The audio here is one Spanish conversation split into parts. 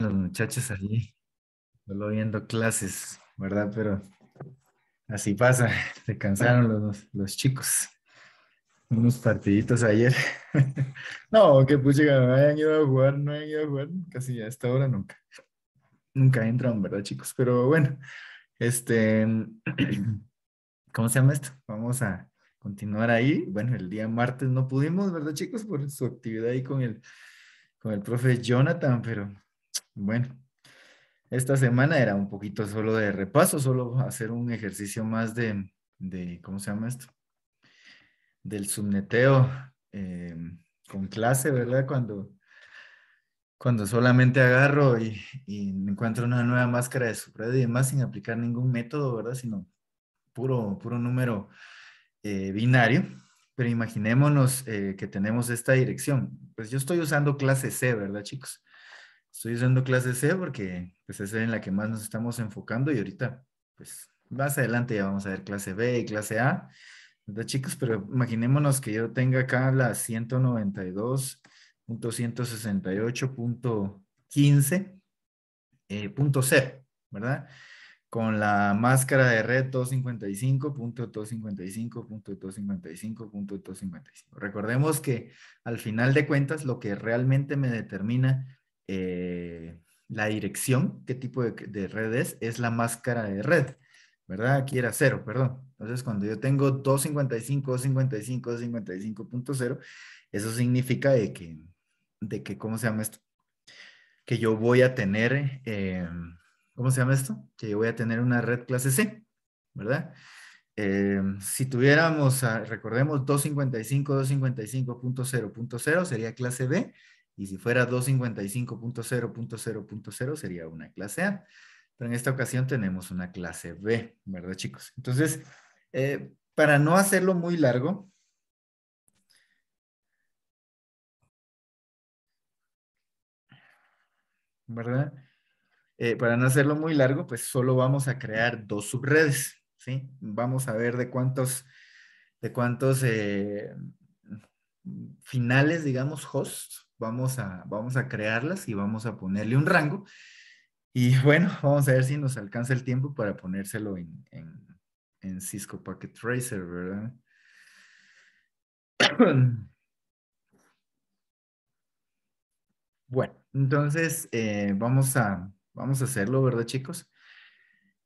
los muchachos allí, solo viendo clases, ¿verdad? Pero así pasa, se cansaron los, los chicos. Unos partiditos ayer. no, que pucha, pues no hayan ido a jugar, no hayan ido a jugar casi a esta hora nunca. Nunca entran, ¿verdad, chicos? Pero bueno, este, ¿cómo se llama esto? Vamos a continuar ahí. Bueno, el día martes no pudimos, ¿verdad, chicos? Por su actividad ahí con el, con el profe Jonathan, pero bueno, esta semana era un poquito solo de repaso, solo hacer un ejercicio más de, ¿cómo se llama esto? Del subneteo em, con clase, ¿verdad? Cuando, cuando solamente agarro y, encuentro una nueva máscara de subred y demás sin aplicar ningún método, ¿verdad? Sino puro, puro número eh, binario. Pero imaginémonos eh, que tenemos esta dirección. Pues yo estoy usando clase C, ¿verdad, chicos? estoy usando clase C porque pues, es en la que más nos estamos enfocando y ahorita, pues más adelante ya vamos a ver clase B y clase A, ¿verdad chicos? Pero imaginémonos que yo tenga acá la 192.168.15.0, eh, ¿verdad? Con la máscara de red 255.255.255.255. Recordemos que al final de cuentas lo que realmente me determina eh, la dirección, qué tipo de, red es, es la máscara de red, ¿verdad? Aquí era cero, perdón. Entonces, cuando yo tengo 255, 255, 255.0, eso significa de que, de que, ¿cómo se llama esto? Que yo voy a tener, eh, ¿cómo se llama esto? Que yo voy a tener una red clase C, ¿verdad? Eh, si tuviéramos, ah, recordemos, 255, 255.0.0 sería clase B y si fuera 255.0.0.0 sería una clase A. Pero en esta ocasión tenemos una clase B, ¿verdad chicos? Entonces, eh, para no hacerlo muy largo, ¿verdad? Eh, para no hacerlo muy largo, pues solo vamos a crear dos subredes, ¿sí? Vamos a ver de cuántos, de cuántos eh, finales, digamos, hosts vamos a, vamos a crearlas y vamos a ponerle un rango. Y bueno, vamos a ver si nos alcanza el tiempo para ponérselo en, Cisco Packet Tracer, ¿verdad? Bueno, entonces eh, vamos, a, vamos a hacerlo, ¿verdad, chicos?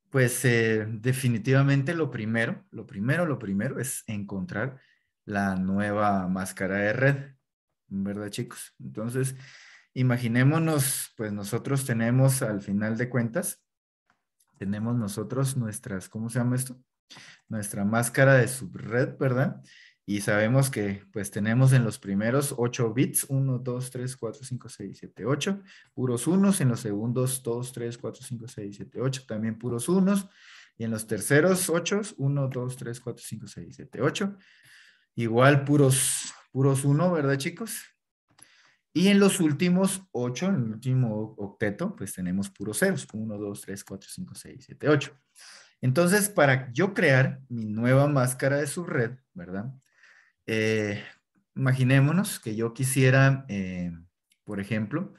Pues eh, definitivamente lo primero, lo primero, lo primero es encontrar la nueva máscara de red. ¿verdad, chicos? Entonces, imaginémonos, pues nosotros tenemos al final de cuentas, tenemos nosotros nuestras, ¿cómo se llama esto? Nuestra máscara de subred, ¿verdad? Y sabemos que pues tenemos en los primeros 8 bits, 1, 2, 3, 4, 5, 6, 7, 8, puros unos, en los segundos 2, 3, 4, 5, 6, 7, 8, también puros unos, y en los terceros 8, 1, 2, 3, 4, 5, 6, 7, 8, igual puros puros uno, ¿verdad, chicos? Y en los últimos ocho, en el último octeto, pues tenemos puros ceros, 1, 2, 3, 4, 5, 6, 7, 8. Entonces, para yo crear mi nueva máscara de subred, ¿verdad? Eh, imaginémonos que yo quisiera, eh, por ejemplo,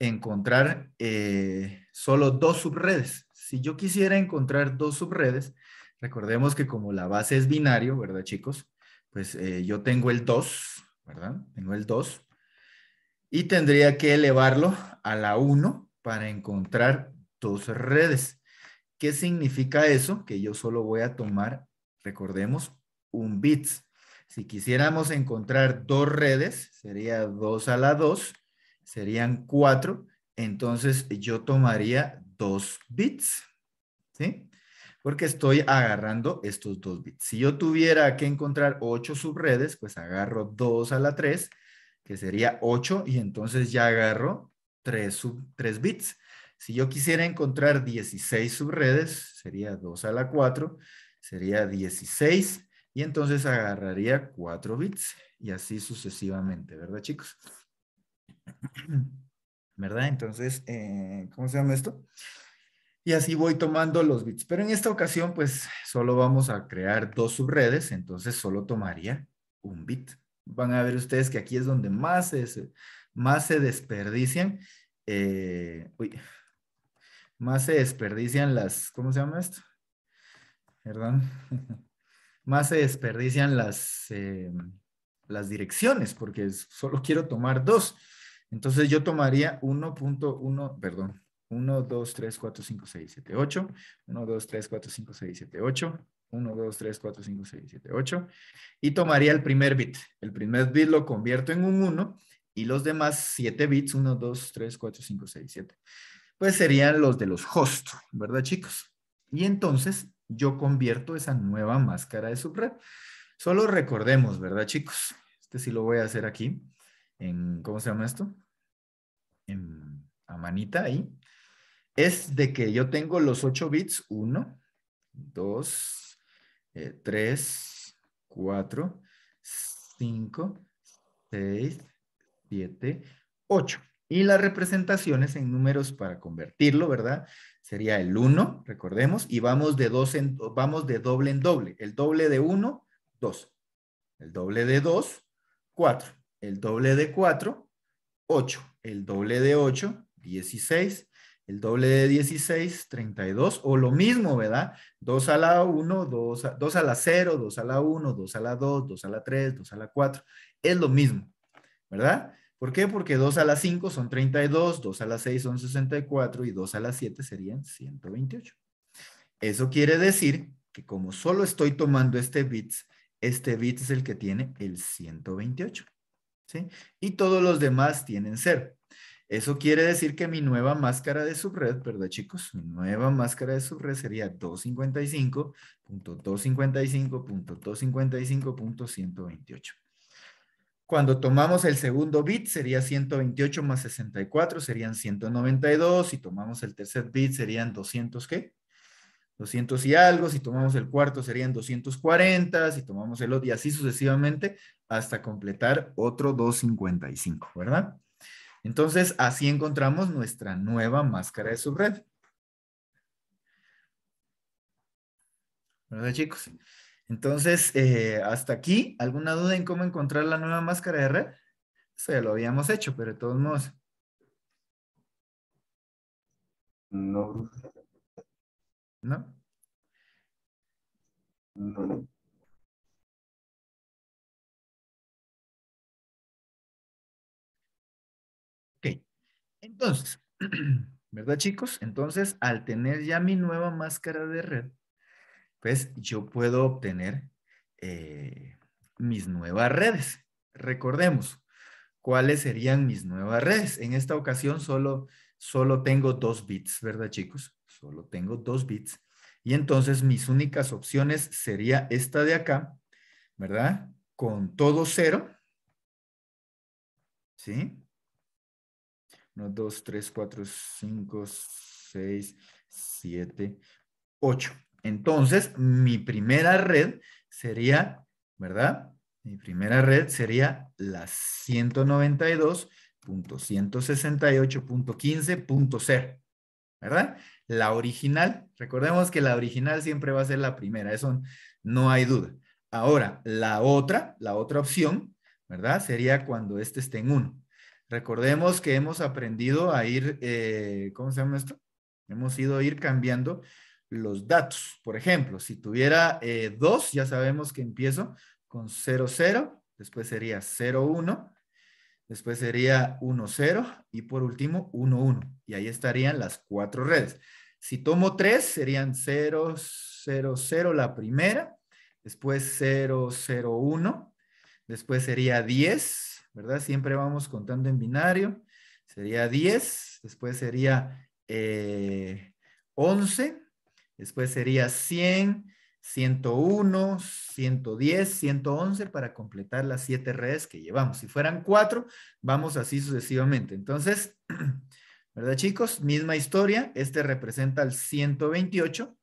encontrar eh, solo dos subredes. Si yo quisiera encontrar dos subredes, recordemos que como la base es binario, ¿verdad, chicos? pues eh, yo tengo el 2, ¿verdad? Tengo el 2 y tendría que elevarlo a la 1 para encontrar dos redes. ¿Qué significa eso? Que yo solo voy a tomar, recordemos, un bits. Si quisiéramos encontrar dos redes, sería 2 a la 2, serían 4, entonces yo tomaría dos bits, ¿sí? porque estoy agarrando estos dos bits. Si yo tuviera que encontrar 8 subredes, pues agarro 2 a la 3, que sería 8, y entonces ya agarro 3, sub, bits. Si yo quisiera encontrar 16 subredes, sería 2 a la 4, sería 16, y entonces agarraría 4 bits, y así sucesivamente, ¿verdad chicos? ¿Verdad? Entonces, eh, ¿cómo se llama esto? y así voy tomando los bits. Pero en esta ocasión, pues solo vamos a crear dos subredes, entonces solo tomaría un bit. Van a ver ustedes que aquí es donde más se, más se desperdician, eh, más se desperdician las, ¿cómo se llama esto? Perdón. más se desperdician las, eh, las direcciones, porque solo quiero tomar dos. Entonces yo tomaría 1.1, perdón, 1, 2, 3, 4, 5, 6, 7, 8. 1, 2, 3, 4, 5, 6, 7, 8. 1, 2, 3, 4, 5, 6, 7, 8. Y tomaría el primer bit. El primer bit lo convierto en un 1 y los demás 7 bits, 1, 2, 3, 4, 5, 6, 7. Pues serían los de los hosts, ¿verdad chicos? Y entonces yo convierto esa nueva máscara de subred. Solo recordemos, ¿verdad chicos? Este sí lo voy a hacer aquí. En, ¿Cómo se llama esto? En, a manita ahí es de que yo tengo los 8 bits 1, 2, 3, 4, 5, 6, 7, 8. Y las representaciones en números para convertirlo, ¿verdad? Sería el 1, recordemos, y vamos de, dos vamos de doble en doble. El doble de 1, 2. El doble de 2, 4. El doble de 4, 8. El doble de 8, 16 el doble de 16, 32, o lo mismo, ¿verdad? 2 a la 1, 2 a, 2 a la 0, 2 a la 1, 2 a la 2, 2 a la 3, 2 a la 4, es lo mismo, ¿verdad? ¿Por qué? Porque 2 a la 5 son 32, 2 a la 6 son 64 y 2 a la 7 serían 128. Eso quiere decir que como solo estoy tomando este bits, este bit es el que tiene el 128, ¿sí? Y todos los demás tienen 0. Eso quiere decir que mi nueva máscara de subred, ¿verdad chicos? Mi nueva máscara de subred sería 255.255.255.128. Cuando tomamos el segundo bit sería 128 más 64 serían 192. Si tomamos el tercer bit serían 200, ¿qué? 200 y algo. Si tomamos el cuarto serían 240. Si tomamos el otro y así sucesivamente hasta completar otro 255, ¿verdad? Entonces, así encontramos nuestra nueva máscara de subred. ¿Verdad, chicos? Entonces, eh, hasta aquí, ¿alguna duda en cómo encontrar la nueva máscara de red? Se lo habíamos hecho, pero de todos modos. No. ¿No? No. Entonces, ¿verdad chicos? Entonces, al tener ya mi nueva máscara de red, pues yo puedo obtener eh, mis nuevas redes. Recordemos, ¿cuáles serían mis nuevas redes? En esta ocasión solo, solo tengo dos bits, ¿verdad chicos? Solo tengo dos bits. Y entonces mis únicas opciones sería esta de acá, ¿verdad? Con todo cero. ¿Sí? 1, 2, 3, 4, 5, 6, 7, 8. Entonces, mi primera red sería, ¿verdad? Mi primera red sería la 192.168.15.0, ¿verdad? La original, recordemos que la original siempre va a ser la primera, eso no hay duda. Ahora, la otra, la otra opción, ¿verdad? Sería cuando este esté en 1. Recordemos que hemos aprendido a ir, eh, ¿cómo se llama esto? Hemos ido a ir cambiando los datos. Por ejemplo, si tuviera 2, eh, ya sabemos que empiezo con 00, después sería 01, después sería 10 y por último 11. Y ahí estarían las cuatro redes. Si tomo 3, serían 000 la primera, después 001, después sería 10, ¿verdad? Siempre vamos contando en binario. Sería 10, después sería 11, eh, después sería 100, 101, 110, 111 para completar las 7 redes que llevamos. Si fueran 4, vamos así sucesivamente. Entonces, ¿verdad chicos? Misma historia, este representa el 128,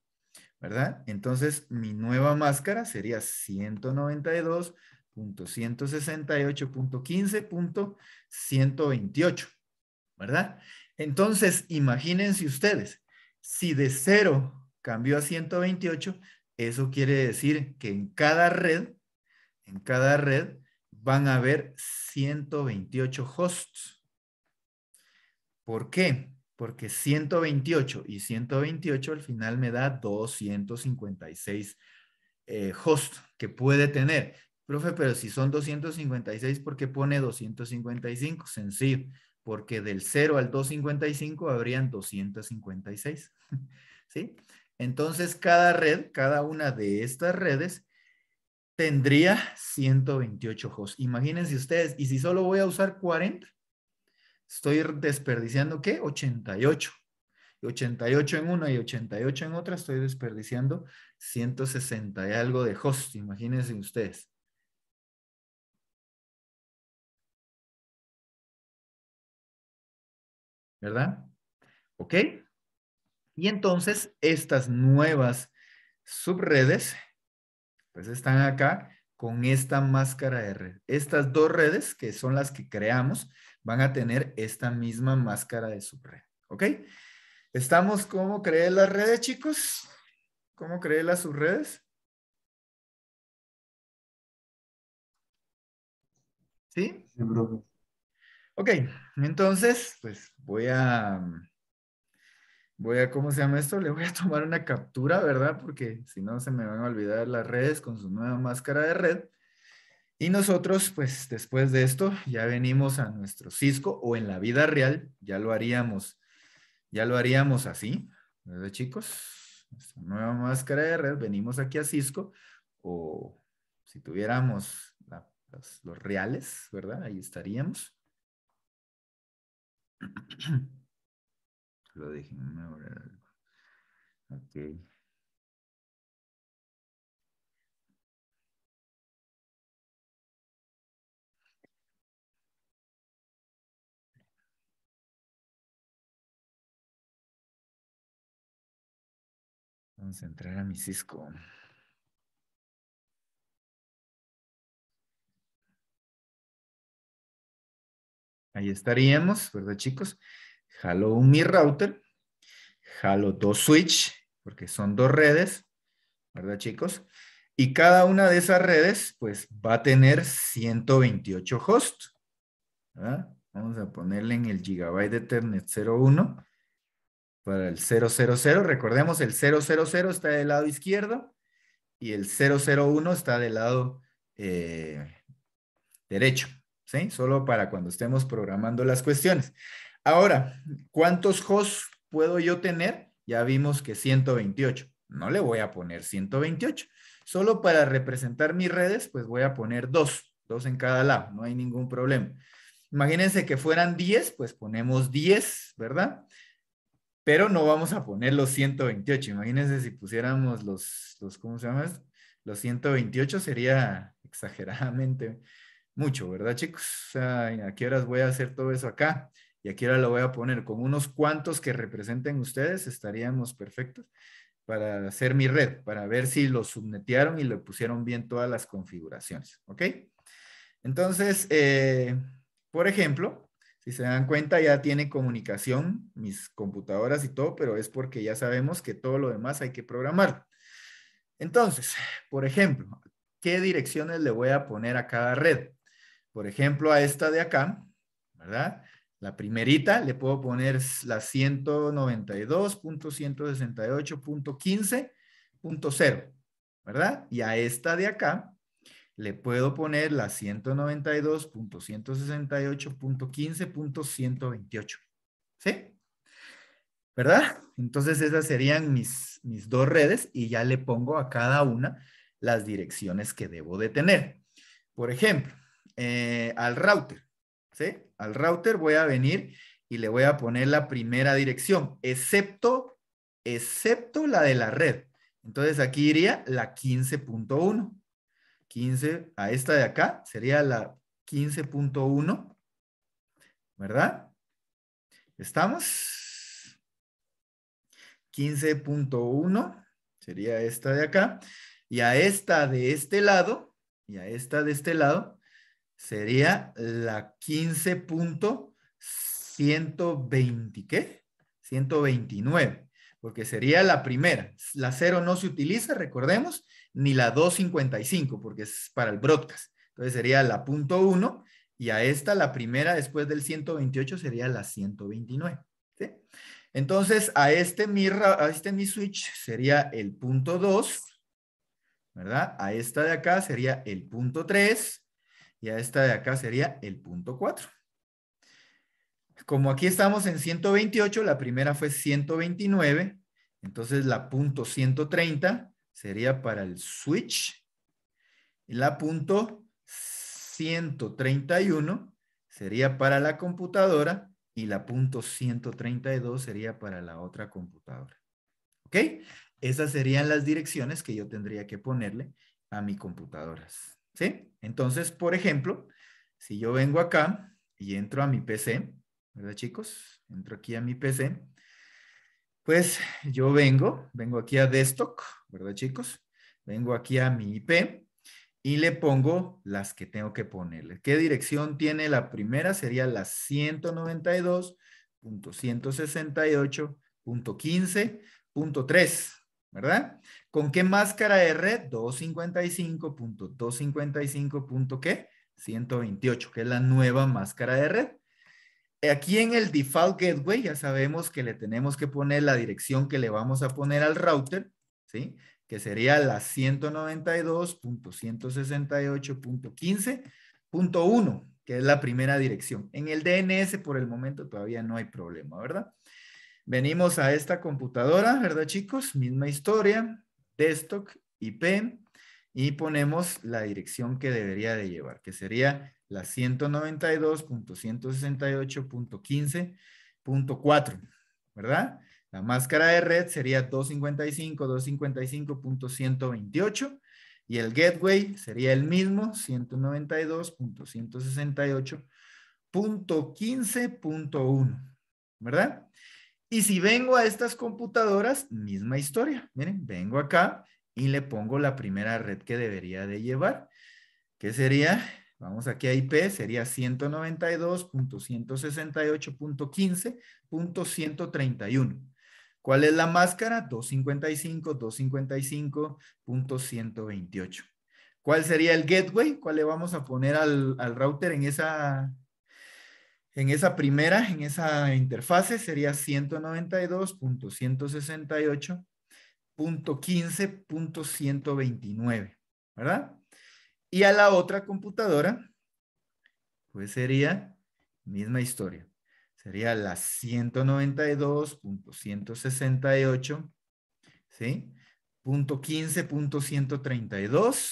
¿verdad? Entonces, mi nueva máscara sería 192 168.15.128, ¿verdad? Entonces, imagínense ustedes, si de 0 cambió a 128, eso quiere decir que en cada red, en cada red van a haber 128 hosts. ¿Por qué? Porque 128 y 128 al final me da 256 eh, hosts que puede tener. Profe, pero si son 256, ¿por qué pone 255? Sencillo, porque del 0 al 255 habrían 256. ¿Sí? Entonces, cada red, cada una de estas redes, tendría 128 hosts. Imagínense ustedes, y si solo voy a usar 40, estoy desperdiciando, ¿qué? 88. 88 en una y 88 en otra, estoy desperdiciando 160 y algo de hosts, imagínense ustedes. ¿verdad? ¿Ok? Y entonces estas nuevas subredes, pues están acá con esta máscara de red. Estas dos redes, que son las que creamos, van a tener esta misma máscara de subred. ¿Ok? ¿Estamos cómo creé las redes, chicos? ¿Cómo creé las subredes? ¿Sí? Sí, Ok, entonces, pues voy a, mm, voy a, ¿cómo se llama esto? Le voy a tomar una captura, ¿verdad? Porque si no se me van a olvidar las redes con su nueva máscara de red. Y nosotros, pues después de esto, ya venimos a nuestro Cisco o en la vida real, ya lo haríamos, ya lo haríamos así, ¿verdad chicos? Nuestra nueva máscara de red, venimos aquí a Cisco o si tuviéramos los reales, ¿verdad? Ahí estaríamos. Lo dije, ahora. Ok. Vamos a entrar a mi Cisco. Ahí estaríamos, ¿verdad chicos? Jalo un mi router, halo dos switch, porque son dos redes, ¿verdad chicos? Y cada una de esas redes, pues va a tener 128 hosts. Vamos a ponerle en el gigabyte de Ethernet 01 para el 000. Recordemos, el 000 está del lado izquierdo y el 001 está del lado eh, derecho. ¿sí? Solo para cuando estemos programando las cuestiones. Ahora, ¿cuántos hosts puedo yo tener? Ya vimos que 128. No le voy a poner 128. Solo para representar mis redes, pues voy a poner dos, dos en cada lado, no hay ningún problema. Imagínense que fueran 10, pues ponemos 10, ¿verdad? Pero no vamos a poner los 128. Imagínense si pusiéramos los, los ¿cómo se llama? Los 128 sería exageradamente mucho, ¿verdad, chicos? Ay, ¿A qué horas voy a hacer todo eso acá? Y aquí ahora lo voy a poner con unos cuantos que representen ustedes, estaríamos perfectos para hacer mi red, para ver si lo subnetearon y le pusieron bien todas las configuraciones, ¿ok? Entonces, eh, por ejemplo, si se dan cuenta, ya tiene comunicación, mis computadoras y todo, pero es porque ya sabemos que todo lo demás hay que programar. Entonces, por ejemplo, ¿qué direcciones le voy a poner a cada red? por ejemplo, a esta de acá, ¿verdad? La primerita le puedo poner la 192.168.15.0, ¿verdad? Y a esta de acá le puedo poner la 192.168.15.128, ¿sí? ¿Verdad? Entonces esas serían mis, mis dos redes y ya le pongo a cada una las direcciones que debo de tener. Por ejemplo, eh, al router, ¿sí? Al router voy a venir y le voy a poner la primera dirección, excepto, excepto la de la red. Entonces aquí iría la 15.1. 15, a esta de acá sería la 15.1, ¿verdad? ¿Estamos? 15.1 sería esta de acá. Y a esta de este lado, y a esta de este lado, sería la 15.120, ¿qué? 129, porque sería la primera. La 0 no se utiliza, recordemos, ni la 255, porque es para el broadcast. Entonces sería la punto 1 y a esta, la primera después del 128 sería la 129. ¿sí? Entonces, a este, mi, a este mi switch sería el punto 2, ¿verdad? A esta de acá sería el punto 3 y a esta de acá sería el punto 4. Como aquí estamos en 128, la primera fue 129, entonces la punto 130 sería para el switch. la punto 131 sería para la computadora y la punto 132 sería para la otra computadora. ¿Ok? Esas serían las direcciones que yo tendría que ponerle a mi computadoras. Entonces, por ejemplo, si yo vengo acá y entro a mi PC, ¿verdad chicos? Entro aquí a mi PC, pues yo vengo, vengo aquí a desktop, ¿verdad chicos? Vengo aquí a mi IP y le pongo las que tengo que ponerle. ¿Qué dirección tiene? La primera sería la 192.168.15.3, ¿verdad? ¿Con qué máscara de red? 255.255. ¿Qué? 128, que es la nueva máscara de red. Aquí en el default gateway ya sabemos que le tenemos que poner la dirección que le vamos a poner al router, ¿sí? Que sería la 192.168.15.1, que es la primera dirección. En el DNS por el momento todavía no hay problema, ¿verdad? Venimos a esta computadora, ¿verdad chicos? Misma historia, desktop IP e y ponemos la dirección que debería de llevar, que sería la 192.168.15.4, ¿verdad? La máscara de red sería 255.255.128 y el gateway sería el mismo, 192.168.15.1, ¿verdad? Y si vengo a estas computadoras, misma historia. Miren, vengo acá y le pongo la primera red que debería de llevar, que sería, vamos aquí a IP, sería 192.168.15.131. ¿Cuál es la máscara? 255.255.128. ¿Cuál sería el gateway? ¿Cuál le vamos a poner al, al router en esa en esa primera, en esa interfase sería 192.168.15.129, ¿verdad? Y a la otra computadora, pues sería misma historia. Sería la 192.168, ¿sí?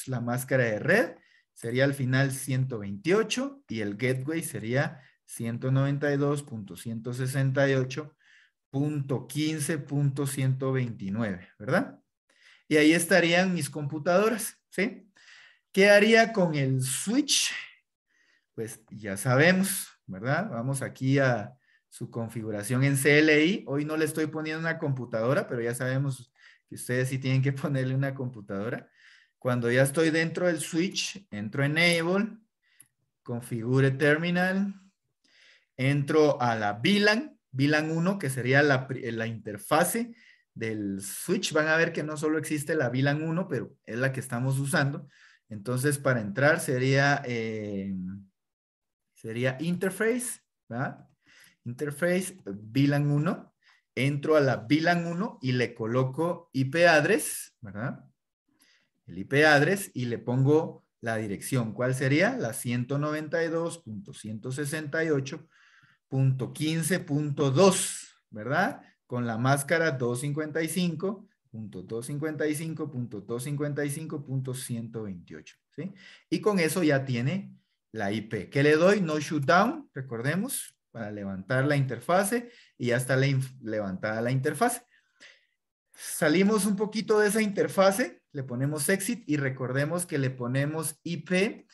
la máscara de red sería al final 128 y el gateway sería 192.168.15.129, ¿verdad? Y ahí estarían mis computadoras, ¿sí? ¿Qué haría con el switch? Pues ya sabemos, ¿verdad? Vamos aquí a su configuración en CLI. Hoy no le estoy poniendo una computadora, pero ya sabemos que ustedes sí tienen que ponerle una computadora. Cuando ya estoy dentro del switch, entro Enable, configure terminal, entro a la VLAN, VLAN 1, que sería la, la interfase del switch. Van a ver que no solo existe la VLAN 1, pero es la que estamos usando. Entonces, para entrar sería, eh, sería interface, ¿verdad? Interface VLAN 1. Entro a la VLAN 1 y le coloco IP address, ¿verdad? El IP address y le pongo la dirección. ¿Cuál sería? La 192.168 .15.2, ¿verdad? Con la máscara 255.255.255.128. ¿sí? Y con eso ya tiene la IP. ¿Qué le doy? No shoot down, recordemos, para levantar la interfase y ya está levantada la interfase. Salimos un poquito de esa interfase, le ponemos exit y recordemos que le ponemos IP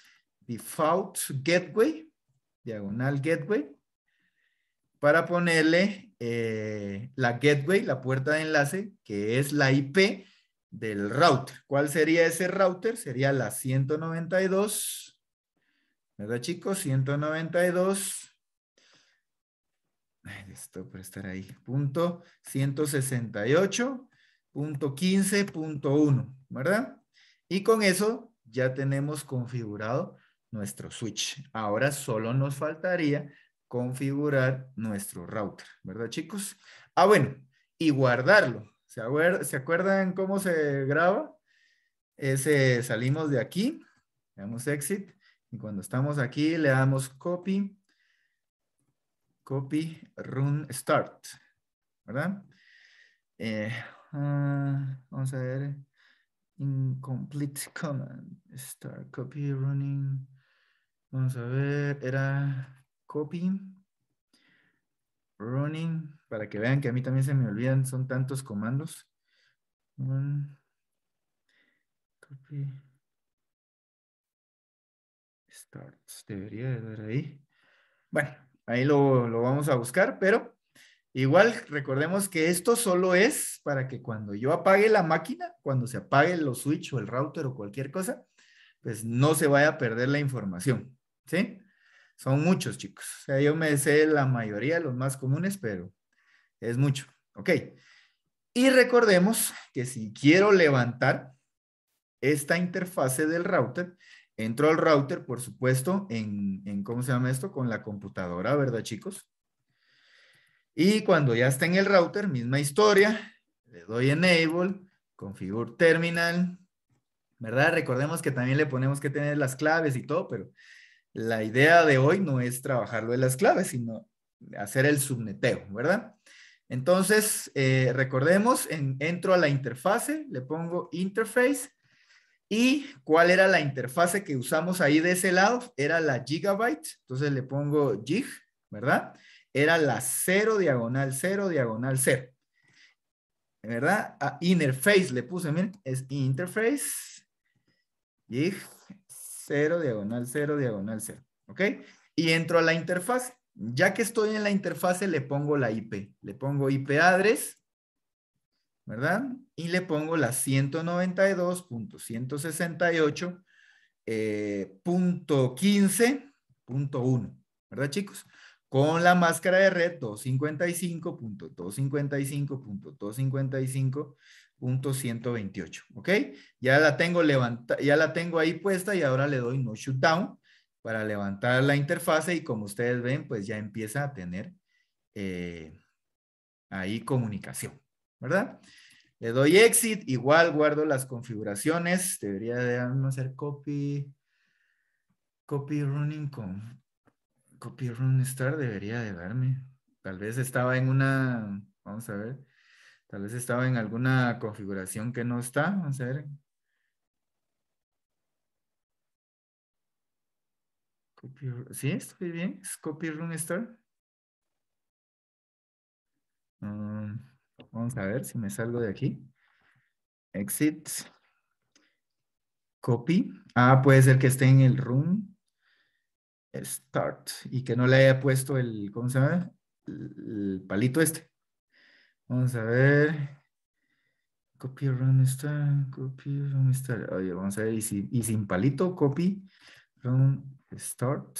default gateway, diagonal gateway, para ponerle eh, la gateway, la puerta de enlace, que es la IP del router. ¿Cuál sería ese router? Sería la 192, ¿verdad chicos? 192. Esto por estar ahí. Punto 168, ¿verdad? Y con eso ya tenemos configurado nuestro switch. Ahora solo nos faltaría configurar nuestro router, ¿verdad chicos? Ah, bueno, y guardarlo. ¿Se, acuerdan cómo se graba? Ese, salimos de aquí, le damos exit, y cuando estamos aquí le damos copy, copy, run, start, ¿verdad? Eh, ah, vamos a ver, incomplete command, start, copy, running, vamos a ver, era copy, running, para que vean que a mí también se me olvidan, son tantos comandos. Run, copy, starts, debería de dar ahí. Bueno, ahí lo, lo vamos a buscar, pero igual recordemos que esto solo es para que cuando yo apague la máquina, cuando se apague los switch o el router o cualquier cosa, pues no se vaya a perder la información, ¿sí? Son muchos, chicos. O sea, yo me sé la mayoría, los más comunes, pero es mucho. Ok. Y recordemos que si quiero levantar esta interfase del router, entro al router, por supuesto, en, ¿cómo se llama esto? Con la computadora, ¿verdad, chicos? Y cuando ya está en el router, misma historia, le doy enable, configure terminal, ¿verdad? Recordemos que también le ponemos que tener las claves y todo, pero la idea de hoy no es trabajar de las claves, sino hacer el subneteo, ¿verdad? Entonces, eh, recordemos, entro a la interfase, le pongo interface y cuál era la interfase que usamos ahí de ese lado, era la gigabyte, entonces le pongo gig, ¿verdad? Era la 0 diagonal 0 diagonal 0. ¿Verdad? A interface le puse, miren, es interface, gig, 0, diagonal 0, diagonal 0. ¿Ok? Y entro a la interfaz. Ya que estoy en la interfase, le pongo la IP. Le pongo IP address, ¿verdad? Y le pongo la 192.168.15.1, eh, ¿verdad, chicos? con la máscara de red 255.255.255.128, ¿ok? Ya la tengo ya la tengo ahí puesta y ahora le doy no down, para levantar la interfase y como ustedes ven, pues ya empieza a tener eh, ahí comunicación, ¿verdad? Le doy exit, igual guardo las configuraciones, debería de hacer copy, copy running con Copy Run Star debería de darme. Tal vez estaba en una, vamos a ver, tal vez estaba en alguna configuración que no está, vamos a ver. sí, estoy bien, Copy Run Star. Mm, vamos a ver si me salgo de aquí. Exit. Copy. Ah, puede ser que esté en el room start y que no le haya puesto el, ¿cómo se llama? El palito este. Vamos a ver. Copy run start, copy run start. Oye, vamos a ver, y, sin palito, copy run start.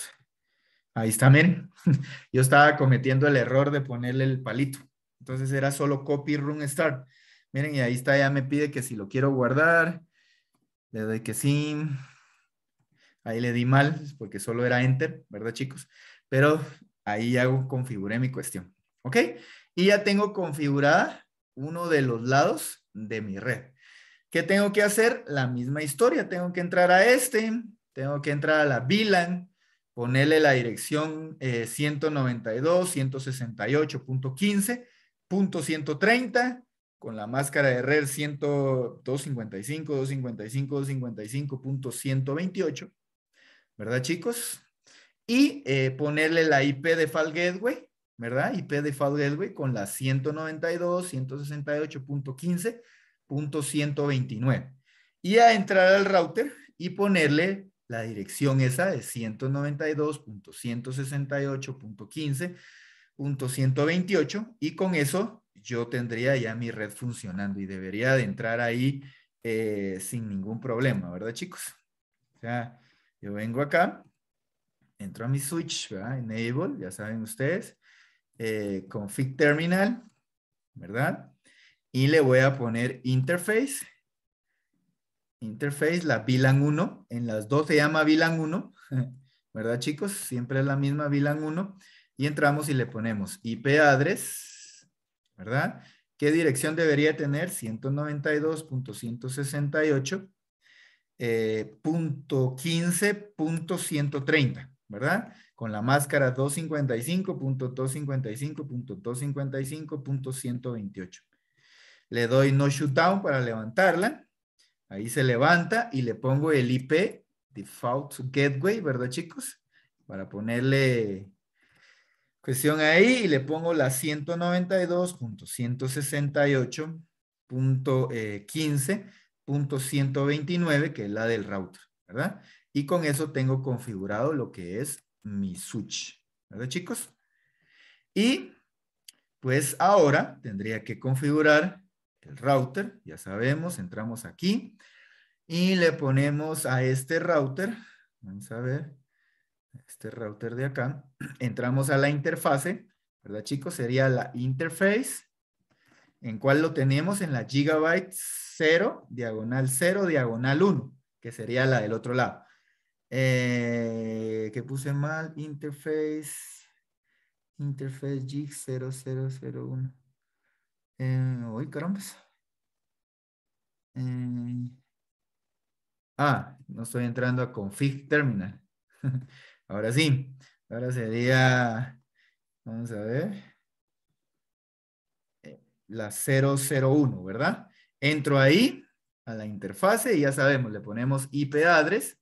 Ahí está, miren. Yo estaba cometiendo el error de ponerle el palito. Entonces era solo copy run start. Miren, y ahí está, ya me pide que si lo quiero guardar. Le doy que sí. Ahí le di mal porque solo era enter, ¿verdad chicos? Pero ahí ya configuré mi cuestión, ¿ok? Y ya tengo configurada uno de los lados de mi red. ¿Qué tengo que hacer? La misma historia. Tengo que entrar a este, tengo que entrar a la VLAN, ponerle la dirección eh, 192, punto con la máscara de red 100, 255, 255, 255.128 ¿verdad, chicos? Y eh, ponerle la IP de File Gateway, ¿verdad? IP de File Gateway con la 192.168.15.129 Y a entrar al router y ponerle la dirección esa de 192.168.15.128 y con eso yo tendría ya mi red funcionando y debería de entrar ahí eh, sin ningún problema, ¿verdad chicos? O sea, yo vengo acá, entro a mi switch, ¿verdad? Enable, ya saben ustedes, eh, config terminal, ¿verdad? Y le voy a poner interface. Interface, la VLAN 1. En las dos se llama VLAN 1, ¿verdad chicos? Siempre es la misma VLAN 1. Y entramos y le ponemos IP address, ¿verdad? ¿Qué dirección debería tener? 192.168 eh, punto 15.130, ¿verdad? Con la máscara 255.255.255.128. Le doy no shoot down para levantarla. Ahí se levanta y le pongo el IP, default gateway, ¿verdad chicos? Para ponerle cuestión ahí y le pongo la 192.168.15 .129, que es la del router, ¿verdad? Y con eso tengo configurado lo que es mi switch, ¿verdad chicos? Y pues ahora tendría que configurar el router, ya sabemos, entramos aquí y le ponemos a este router, vamos a ver, este router de acá, entramos a la interfase, ¿verdad chicos? Sería la interface en cual lo tenemos en la gigabyte 0, diagonal 0, diagonal 1, que sería la del otro lado. ¿Qué eh, que puse mal, interface, interface gig 0001. Eh, uy, caramba. Eh, ah, no estoy entrando a config terminal. ahora sí, ahora sería, vamos a ver la 001, ¿verdad? Entro ahí a la interfase y ya sabemos, le ponemos IP address,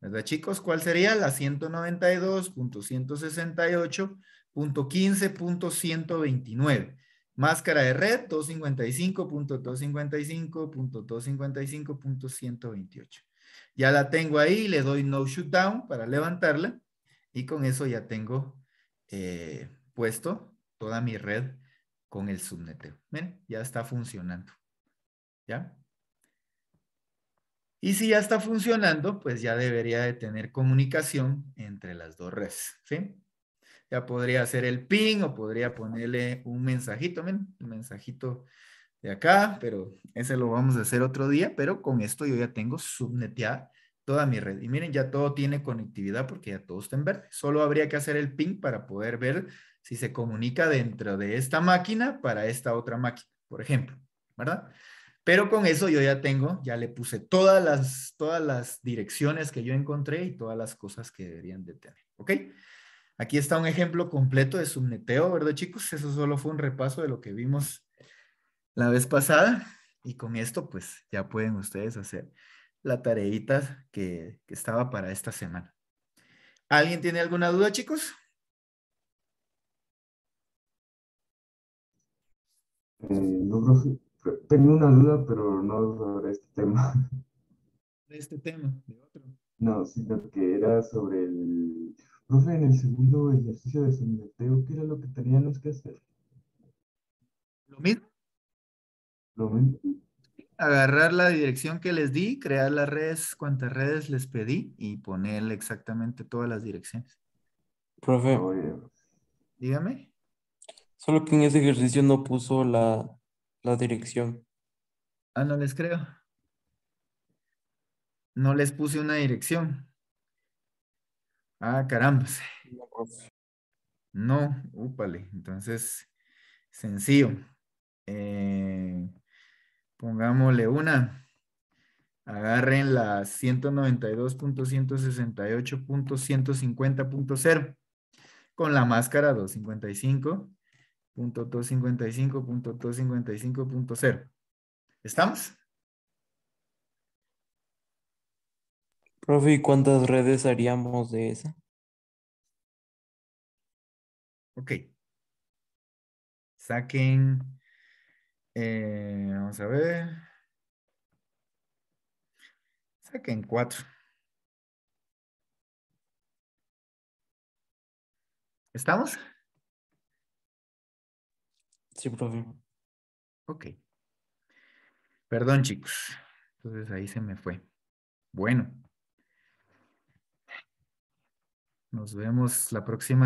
¿verdad chicos? ¿Cuál sería? La 192.168.15.129. Máscara de red 255.255.255.128. Ya la tengo ahí, le doy no shutdown para levantarla y con eso ya tengo eh, puesto toda mi red con el subneteo. ¿Ven? Ya está funcionando. ¿Ya? Y si ya está funcionando, pues ya debería de tener comunicación entre las dos redes. ¿Sí? Ya podría hacer el ping o podría ponerle un mensajito, ¿ven? Un mensajito de acá, pero ese lo vamos a hacer otro día, pero con esto yo ya tengo subneteada toda mi red. Y miren, ya todo tiene conectividad porque ya todo está en verde. Solo habría que hacer el ping para poder ver si se comunica dentro de esta máquina para esta otra máquina, por ejemplo, ¿verdad? Pero con eso yo ya tengo, ya le puse todas las, todas las direcciones que yo encontré y todas las cosas que deberían de tener, ¿ok? Aquí está un ejemplo completo de subneteo, ¿verdad chicos? Eso solo fue un repaso de lo que vimos la vez pasada y con esto pues ya pueden ustedes hacer la tareita que estaba para esta semana. ¿Alguien tiene alguna duda chicos? Eh, no, profe, tenía una duda, pero no sobre este tema. De este tema, de otro. No, sino que era sobre el... Profe, en el segundo ejercicio de San ¿qué era lo que teníamos que hacer? ¿Lo mismo? ¿Lo mismo? Agarrar la dirección que les di, crear las redes, cuántas redes les pedí y ponerle exactamente todas las direcciones. Profe. Dígame. Solo que en ese ejercicio no puso la, dirección. Ah, no les creo. No les puse una dirección. Ah, caramba. No, úpale. Entonces, sencillo. Eh, pongámosle una. Agarren la 192.168.150.0 con la máscara 255 .255.255.0. ¿Estamos? Profe, ¿y cuántas redes haríamos de esa? Ok. Saquen. Eh, vamos a ver. Saquen cuatro. ¿Estamos? Sí, profe. Ok. Perdón, chicos. Entonces ahí se me fue. Bueno. Nos vemos la próxima.